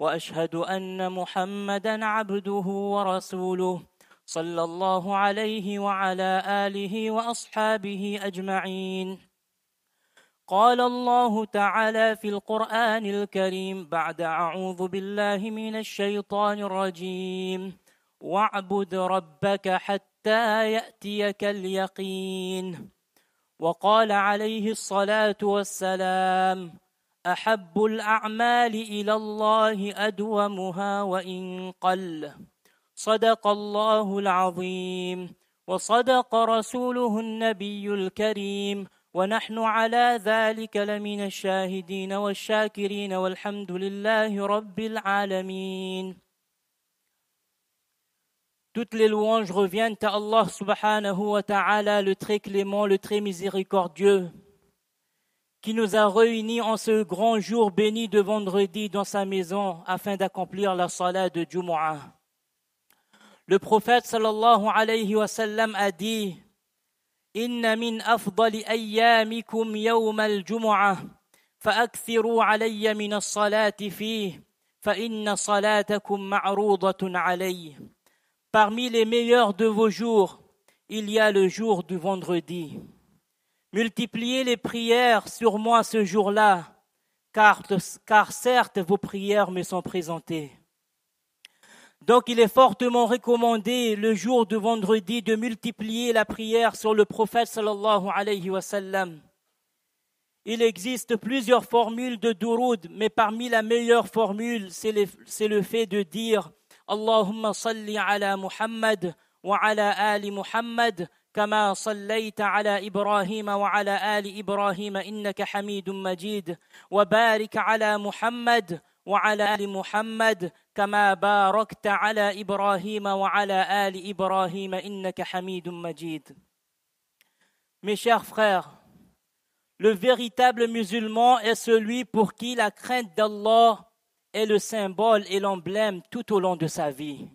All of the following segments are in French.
واشهد ان محمدا عبده ورسوله صلى الله عليه وعلى اله واصحابه اجمعين قال الله تعالى في القران الكريم بعد اعوذ بالله من الشيطان الرجيم واعبد ربك حتى ياتيك اليقين وقال عليه الصلاه والسلام أحب الأعمال إلى الله أدومها وإن قل صدق الله العظيم وصدق رسوله النبي الكريم ونحن على ذلك لمن الشاهدين والشاكرين والحمد لله رب العالمين Toutes les louanges reviennent à Allah subhanahu wa ta'ala, le très clément, le très miséricordieux. qui nous a réunis en ce grand jour béni de vendredi dans sa maison afin d'accomplir la salat de Jumu'ah. Le prophète sallallahu alayhi wa sallam a dit Inna min afdali ayyamikum yawm al-jumu'ah Parmi les meilleurs de vos jours, il y a le jour du vendredi. Multipliez les prières sur moi ce jour-là, car, car certes vos prières me sont présentées. Donc il est fortement recommandé le jour de vendredi de multiplier la prière sur le prophète sallallahu alayhi wa sallam. Il existe plusieurs formules de duroud, mais parmi la meilleure formule, c'est le, le, fait de dire Allahumma salli ala Muhammad wa ala ali Muhammad mes chers frères, le véritable musulman est celui pour qui la crainte d'Allah est le symbole et l'emblème tout au long de sa vie.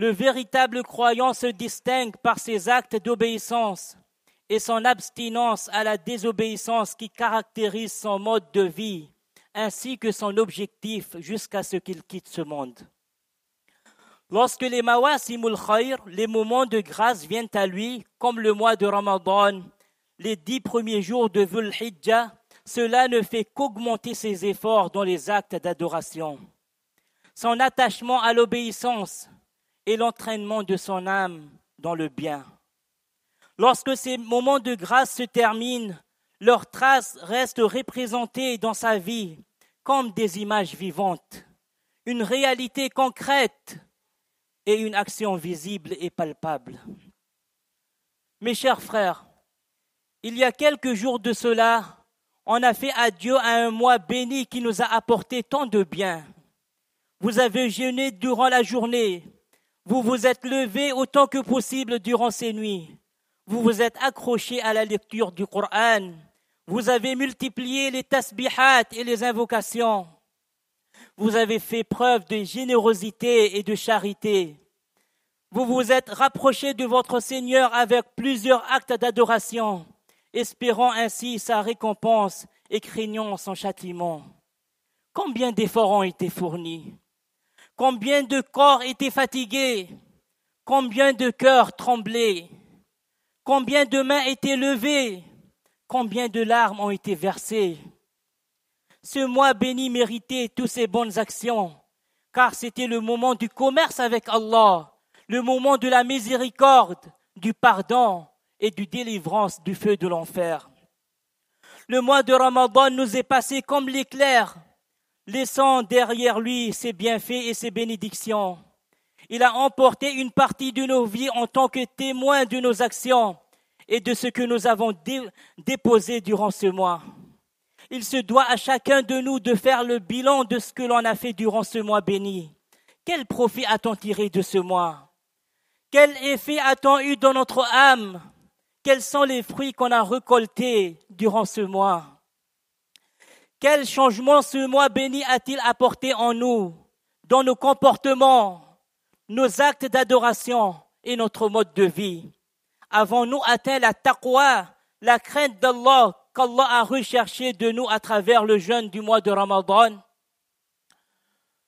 Le véritable croyant se distingue par ses actes d'obéissance et son abstinence à la désobéissance qui caractérise son mode de vie, ainsi que son objectif jusqu'à ce qu'il quitte ce monde. Lorsque les mawasimul khair, les moments de grâce viennent à lui, comme le mois de Ramadan, les dix premiers jours de vulhidja, cela ne fait qu'augmenter ses efforts dans les actes d'adoration. Son attachement à l'obéissance, et l'entraînement de son âme dans le bien. Lorsque ces moments de grâce se terminent, leurs traces restent représentées dans sa vie comme des images vivantes, une réalité concrète et une action visible et palpable. Mes chers frères, il y a quelques jours de cela, on a fait adieu à un mois béni qui nous a apporté tant de bien. Vous avez jeûné durant la journée, vous vous êtes levé autant que possible durant ces nuits. Vous vous êtes accroché à la lecture du Coran. Vous avez multiplié les tasbihat et les invocations. Vous avez fait preuve de générosité et de charité. Vous vous êtes rapproché de votre Seigneur avec plusieurs actes d'adoration, espérant ainsi sa récompense et craignant son châtiment. Combien d'efforts ont été fournis Combien de corps étaient fatigués Combien de cœurs tremblaient Combien de mains étaient levées Combien de larmes ont été versées Ce mois béni méritait toutes ces bonnes actions, car c'était le moment du commerce avec Allah, le moment de la miséricorde, du pardon et du délivrance du feu de l'enfer. Le mois de Ramadan nous est passé comme l'éclair laissant derrière lui ses bienfaits et ses bénédictions. Il a emporté une partie de nos vies en tant que témoin de nos actions et de ce que nous avons déposé durant ce mois. Il se doit à chacun de nous de faire le bilan de ce que l'on a fait durant ce mois béni. Quel profit a-t-on tiré de ce mois Quel effet a-t-on eu dans notre âme Quels sont les fruits qu'on a récoltés durant ce mois quel changement ce mois béni a-t-il apporté en nous, dans nos comportements, nos actes d'adoration et notre mode de vie Avons-nous atteint la taqwa, la crainte d'Allah qu'Allah a recherchée de nous à travers le jeûne du mois de Ramadan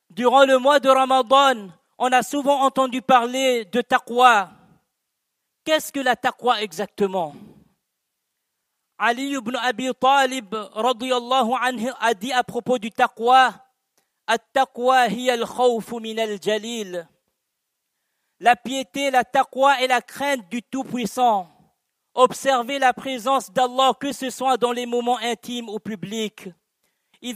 Durant le mois de Ramadan, on a souvent entendu parler de taqwa. Qu'est-ce que la taqwa exactement Ali ibn Abi Talib radiyallahu anhu a dit à propos du taqwa At-taqwa hiya al-khawf min al-jalil. La piété, la taqwa et la crainte du Tout-Puissant. Observez la présence d'Allah que ce soit dans les moments intimes ou publics. si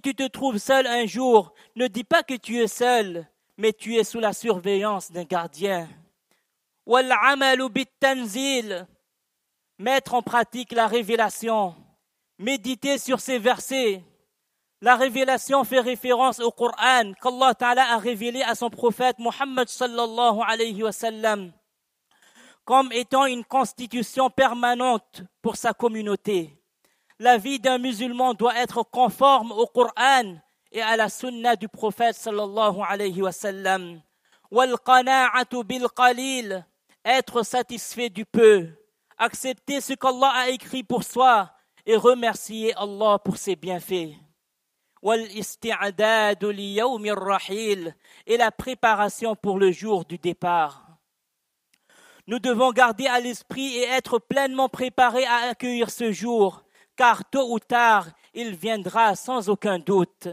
tu te trouves seul un jour, ne dis pas que tu es seul, mais tu es sous la surveillance d'un gardien. Mettre en pratique la révélation. Méditer sur ces versets. La révélation fait référence au Coran qu'Allah Ta'ala a révélé à son prophète Muhammad sallallahu alayhi wa sallam comme étant une constitution permanente pour sa communauté. La vie d'un musulman doit être conforme au Coran et à la sunna du prophète sallallahu alayhi wa sallam. bil qalil, être satisfait du peu, accepter ce qu'Allah a écrit pour soi et remercier Allah pour ses bienfaits. Et la préparation pour le jour du départ. Nous devons garder à l'esprit et être pleinement préparés à accueillir ce jour, car tôt ou tard, il viendra sans aucun doute.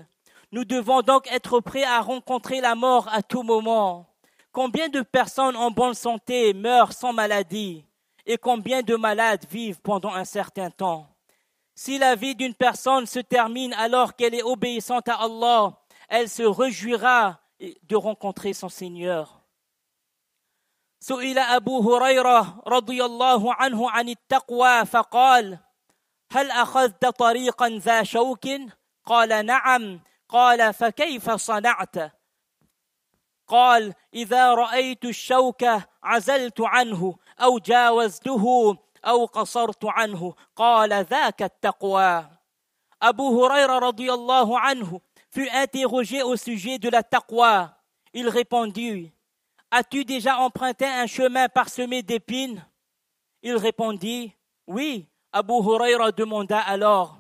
Nous devons donc être prêts à rencontrer la mort à tout moment. Combien de personnes en bonne santé meurent sans maladie et combien de malades vivent pendant un certain temps Si la vie d'une personne se termine alors qu'elle est obéissante à Allah, elle se réjouira de rencontrer son Seigneur. سئل أبو هريرة رضي الله عنه عن التقوى فقال: هل أخذت طريقا قال فكيف صنعت قال اذا رايت الشوك عزلت عنه او جاوزته او قصرت عنه قال ذاك التقوى ابو هريره رضي الله عنه fut interrogé au sujet de la taqwa il répondit as-tu déjà emprunté un chemin parsemé d'épines il répondit oui abu huraira demanda alors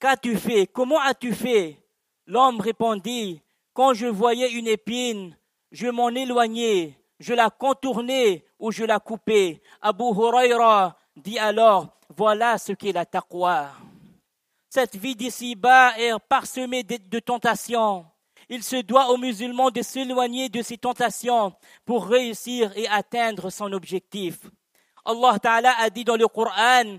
Qu'as-tu fait Comment as-tu fait L'homme répondit, Quand je voyais une épine, je m'en éloignais, je la contournais ou je la coupais. Abu Huraira dit alors, Voilà ce qu'est la taqwa. Cette vie d'ici-bas est parsemée de tentations. Il se doit aux musulmans de s'éloigner de ces tentations pour réussir et atteindre son objectif. Allah Ta'ala a dit dans le Coran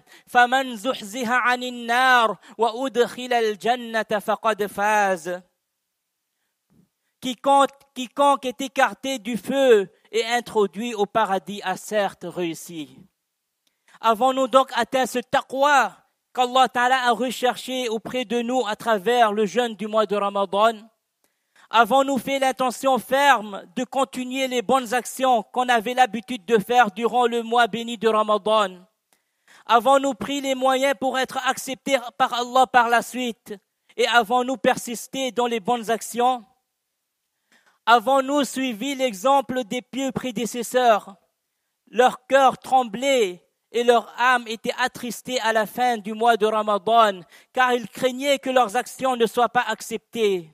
quiconque, quiconque est écarté du feu et introduit au paradis a certes réussi. Avons-nous donc atteint ce taqwa qu'Allah Ta'ala a recherché auprès de nous à travers le jeûne du mois de Ramadan Avons-nous fait l'intention ferme de continuer les bonnes actions qu'on avait l'habitude de faire durant le mois béni de Ramadan Avons-nous pris les moyens pour être acceptés par Allah par la suite Et avons-nous persisté dans les bonnes actions Avons-nous suivi l'exemple des pieux prédécesseurs Leur cœur tremblait et leur âme était attristée à la fin du mois de Ramadan, car ils craignaient que leurs actions ne soient pas acceptées.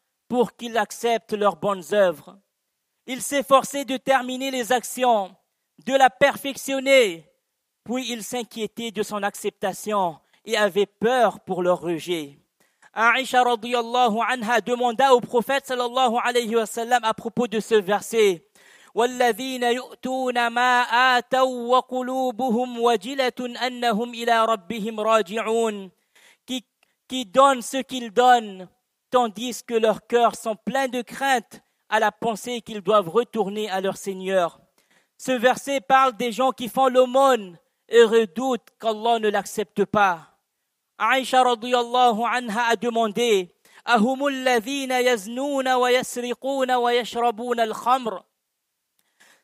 pour qu'ils acceptent leurs bonnes œuvres. Il s'efforçait de terminer les actions, de la perfectionner, puis il s'inquiétait de son acceptation et avait peur pour leur rejet. Aisha radiyallahu anha demanda au prophète sallallahu alayhi wa sallam à propos de ce verset. qui, donne ce qu'il donne? tandis que leurs cœurs sont pleins de crainte à la pensée qu'ils doivent retourner à leur Seigneur. Ce verset parle des gens qui font l'aumône et redoutent qu'Allah ne l'accepte pas. Aïcha anha a demandé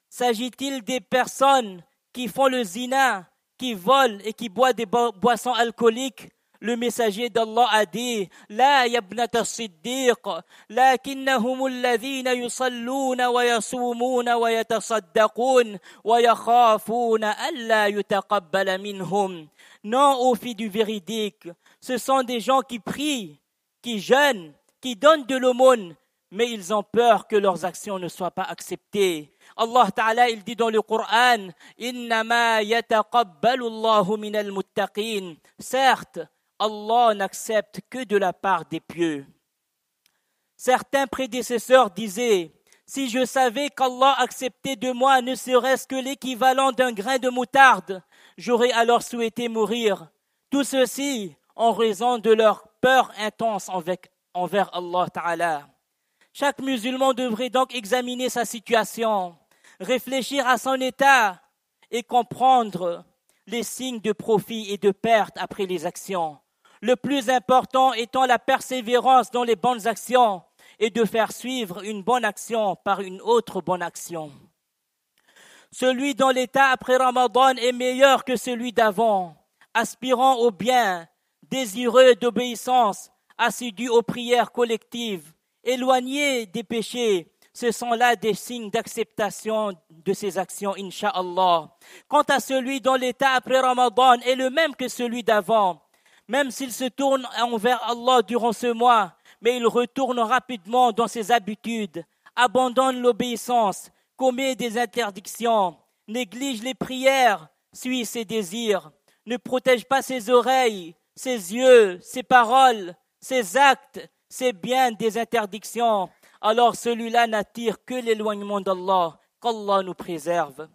S'agit-il des personnes qui font le zina, qui volent et qui boivent des boissons alcooliques le messager d'Allah a dit, La yabnata siddiq, lakinnahum alladhina yusalluna wa yasumuna wa yatasaddaqun wa yakhafuna alla yutaqabbala minhum. Non, ô fille du véridique, ce sont des gens qui prient, qui jeûnent, qui donnent de l'aumône, mais ils ont peur que leurs actions ne soient pas acceptées. Allah Ta'ala, il dit dans le Coran, Innama yataqabbalu Allahu minal muttaqin. Certes, Allah n'accepte que de la part des pieux. Certains prédécesseurs disaient, si je savais qu'Allah acceptait de moi ne serait-ce que l'équivalent d'un grain de moutarde, j'aurais alors souhaité mourir. Tout ceci en raison de leur peur intense envers Allah Ta'ala. Chaque musulman devrait donc examiner sa situation, réfléchir à son état et comprendre les signes de profit et de perte après les actions le plus important étant la persévérance dans les bonnes actions et de faire suivre une bonne action par une autre bonne action. Celui dont l'état après Ramadan est meilleur que celui d'avant, aspirant au bien, désireux d'obéissance, assidu aux prières collectives, éloigné des péchés, ce sont là des signes d'acceptation de ces actions, inshallah. Quant à celui dont l'état après Ramadan est le même que celui d'avant, même s'il se tourne envers Allah durant ce mois, mais il retourne rapidement dans ses habitudes, abandonne l'obéissance, commet des interdictions, néglige les prières, suit ses désirs, ne protège pas ses oreilles, ses yeux, ses paroles, ses actes, ses biens des interdictions, alors celui-là n'attire que l'éloignement d'Allah, qu'Allah nous préserve.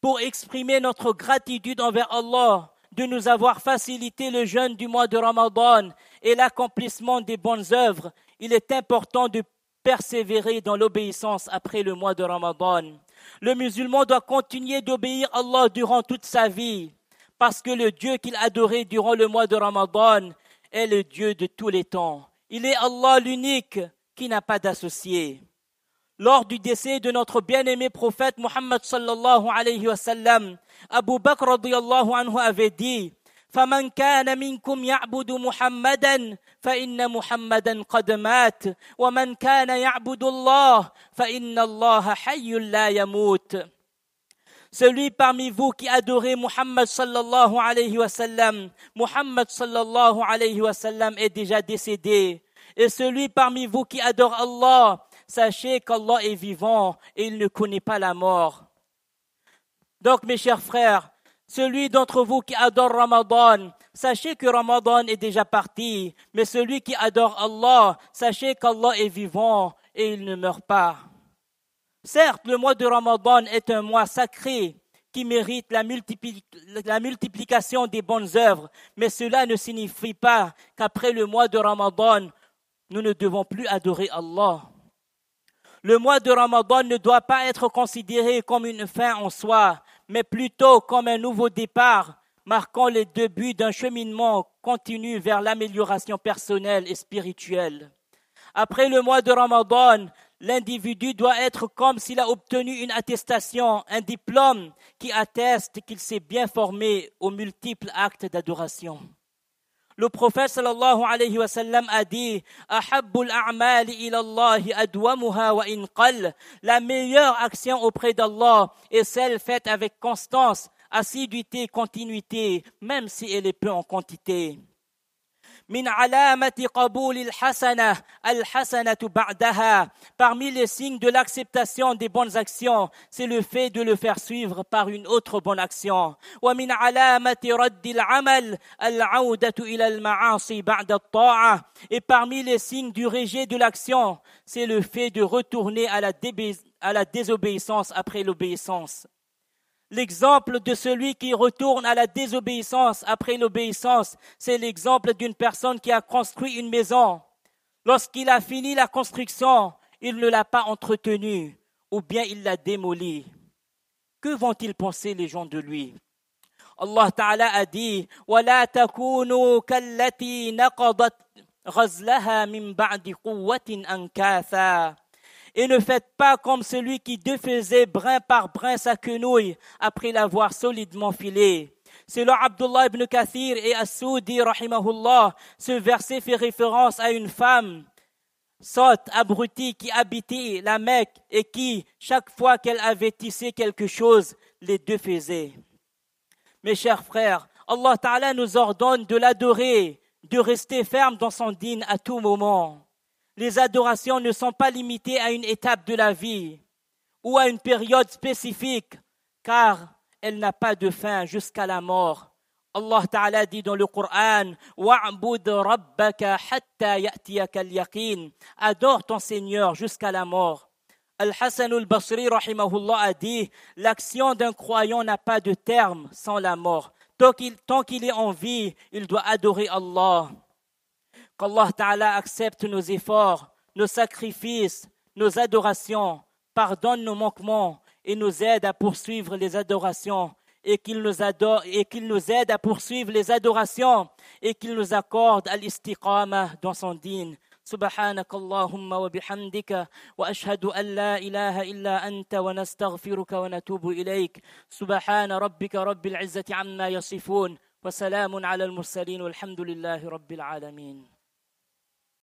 Pour exprimer notre gratitude envers Allah, de nous avoir facilité le jeûne du mois de Ramadan et l'accomplissement des bonnes œuvres. Il est important de persévérer dans l'obéissance après le mois de Ramadan. Le musulman doit continuer d'obéir à Allah durant toute sa vie, parce que le Dieu qu'il adorait durant le mois de Ramadan est le Dieu de tous les temps. Il est Allah l'unique qui n'a pas d'associé lors du décès de notre bien-aimé prophète Muhammad sallallahu alayhi wa sallam, Abu Bakr radiyallahu anhu avait dit فمن كان منكم يعبد محمدا فإن محمدا قد مات ومن كان يعبد الله فإن Celui parmi vous qui adorez Muhammad sallallahu alayhi wa sallam, Muhammad sallallahu alayhi wa sallam est déjà décédé. Et celui parmi vous qui adore Allah, Sachez qu'Allah est vivant et il ne connaît pas la mort. Donc, mes chers frères, celui d'entre vous qui adore Ramadan, sachez que Ramadan est déjà parti. Mais celui qui adore Allah, sachez qu'Allah est vivant et il ne meurt pas. Certes, le mois de Ramadan est un mois sacré qui mérite la, la multiplication des bonnes œuvres, mais cela ne signifie pas qu'après le mois de Ramadan, nous ne devons plus adorer Allah. Le mois de Ramadan ne doit pas être considéré comme une fin en soi, mais plutôt comme un nouveau départ marquant le début d'un cheminement continu vers l'amélioration personnelle et spirituelle. Après le mois de Ramadan, l'individu doit être comme s'il a obtenu une attestation, un diplôme qui atteste qu'il s'est bien formé aux multiples actes d'adoration. Le prophète sallallahu alayhi wa sallam a dit La meilleure action auprès d'Allah est celle faite avec constance, assiduité, continuité, même si elle est peu en quantité min Parmi les signes de l'acceptation des bonnes actions, c'est le fait de le faire suivre par une autre bonne action. Wa Et parmi les signes du rejet de l'action, c'est le fait de retourner à la désobéissance après l'obéissance. L'exemple de celui qui retourne à la désobéissance après l'obéissance, c'est l'exemple d'une personne qui a construit une maison. Lorsqu'il a fini la construction, il ne l'a pas entretenue ou bien il l'a démolie. Que vont-ils penser les gens de lui Allah Ta'ala a dit وَلَا تَكُونُوا كَالَّتِي نَقَضَتْ غَزْلَهَا بَعْدِ et ne faites pas comme celui qui défaisait brin par brin sa quenouille après l'avoir solidement filée. Selon Abdullah ibn Kathir et Assoudi, rahimahullah, ce verset fait référence à une femme sotte, abrutie, qui habitait la Mecque et qui, chaque fois qu'elle avait tissé quelque chose, les défaisait. Mes chers frères, Allah Ta'ala nous ordonne de l'adorer, de rester ferme dans son dîne à tout moment les adorations ne sont pas limitées à une étape de la vie ou à une période spécifique, car elle n'a pas de fin jusqu'à la mort. Allah Ta'ala dit dans le Coran Adore ton Seigneur jusqu'à la mort. Al-Hassan al-Basri rahimahullah a dit L'action d'un croyant n'a pas de terme sans la mort. tant qu'il est en vie, il doit adorer Allah qu'Allah Ta'ala accepte nos efforts, nos sacrifices, nos adorations, pardonne nos manquements et nous aide à poursuivre les adorations et qu'il nous accorde nous aide à poursuivre les adorations et qu'il nous accorde à l'istiqama dans son dîne. سبحانك اللهم وبحمدك واشهد ان لا اله الا انت ونستغفرك ونتوب اليك سبحان ربك رب العزه عما يصفون وسلام على المرسلين والحمد لله رب